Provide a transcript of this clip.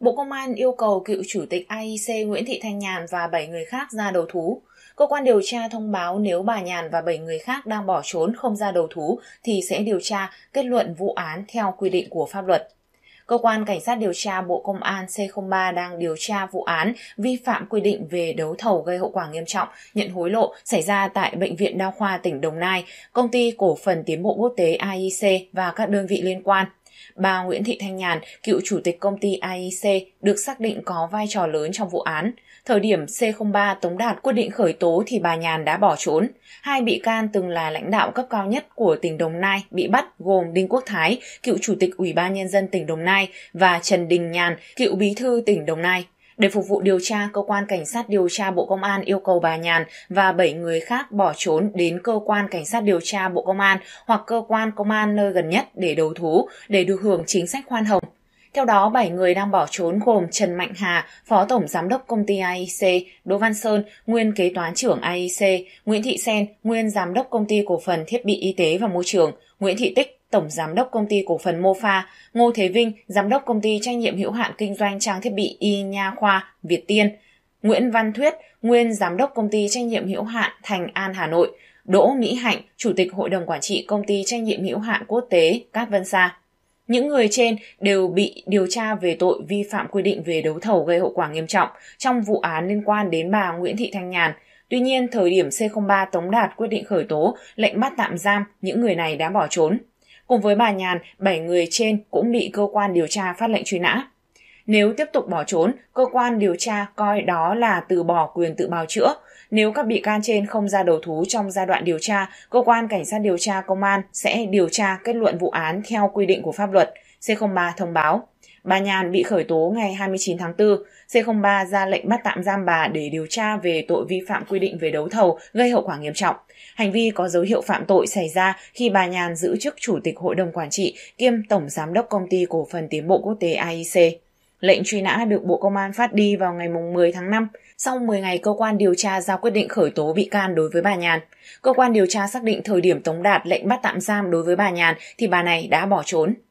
Bộ Công an yêu cầu cựu Chủ tịch AIC Nguyễn Thị Thanh Nhàn và 7 người khác ra đầu thú. Cơ quan điều tra thông báo nếu bà Nhàn và 7 người khác đang bỏ trốn không ra đầu thú thì sẽ điều tra kết luận vụ án theo quy định của pháp luật. Cơ quan Cảnh sát điều tra Bộ Công an C03 đang điều tra vụ án vi phạm quy định về đấu thầu gây hậu quả nghiêm trọng, nhận hối lộ xảy ra tại Bệnh viện Đa khoa tỉnh Đồng Nai, Công ty Cổ phần Tiến bộ Quốc tế AIC và các đơn vị liên quan – Bà Nguyễn Thị Thanh Nhàn, cựu chủ tịch công ty AIC, được xác định có vai trò lớn trong vụ án. Thời điểm C03 Tống Đạt quyết định khởi tố thì bà Nhàn đã bỏ trốn. Hai bị can từng là lãnh đạo cấp cao nhất của tỉnh Đồng Nai bị bắt gồm Đinh Quốc Thái, cựu chủ tịch Ủy ban Nhân dân tỉnh Đồng Nai và Trần Đình Nhàn, cựu bí thư tỉnh Đồng Nai. Để phục vụ điều tra, cơ quan cảnh sát điều tra Bộ Công an yêu cầu bà Nhàn và 7 người khác bỏ trốn đến cơ quan cảnh sát điều tra Bộ Công an hoặc cơ quan công an nơi gần nhất để đầu thú để được hưởng chính sách khoan hồng theo đó, 7 người đang bỏ trốn gồm Trần Mạnh Hà, Phó Tổng Giám đốc Công ty AIC, Đỗ Văn Sơn, Nguyên Kế toán trưởng AIC, Nguyễn Thị Sen, Nguyên Giám đốc Công ty Cổ phần Thiết bị Y tế và Môi trường, Nguyễn Thị Tích, Tổng Giám đốc Công ty Cổ phần Mofa, Ngô Thế Vinh, Giám đốc Công ty Trách nhiệm hữu hạn Kinh doanh Trang thiết bị Y Nha Khoa, Việt Tiên, Nguyễn Văn Thuyết, Nguyên Giám đốc Công ty Trách nhiệm hữu hạn Thành An Hà Nội, Đỗ Mỹ Hạnh, Chủ tịch Hội đồng Quản trị Công ty Trách nhiệm hữu hạn Quốc tế Cát Vân Sa. Những người trên đều bị điều tra về tội vi phạm quy định về đấu thầu gây hậu quả nghiêm trọng trong vụ án liên quan đến bà Nguyễn Thị Thanh Nhàn. Tuy nhiên, thời điểm C03 tống đạt quyết định khởi tố, lệnh bắt tạm giam, những người này đã bỏ trốn. Cùng với bà Nhàn, 7 người trên cũng bị cơ quan điều tra phát lệnh truy nã. Nếu tiếp tục bỏ trốn, cơ quan điều tra coi đó là từ bỏ quyền tự bào chữa. Nếu các bị can trên không ra đầu thú trong giai đoạn điều tra, cơ quan cảnh sát điều tra công an sẽ điều tra kết luận vụ án theo quy định của pháp luật, C03 thông báo. Bà Nhàn bị khởi tố ngày 29 tháng 4, C03 ra lệnh bắt tạm giam bà để điều tra về tội vi phạm quy định về đấu thầu gây hậu quả nghiêm trọng. Hành vi có dấu hiệu phạm tội xảy ra khi bà Nhàn giữ chức chủ tịch hội đồng quản trị kiêm tổng giám đốc công ty cổ phần tiến bộ quốc tế AIC. Lệnh truy nã được Bộ Công an phát đi vào ngày 10 tháng 5. Sau 10 ngày, cơ quan điều tra ra quyết định khởi tố bị can đối với bà Nhàn. Cơ quan điều tra xác định thời điểm Tống Đạt lệnh bắt tạm giam đối với bà Nhàn thì bà này đã bỏ trốn.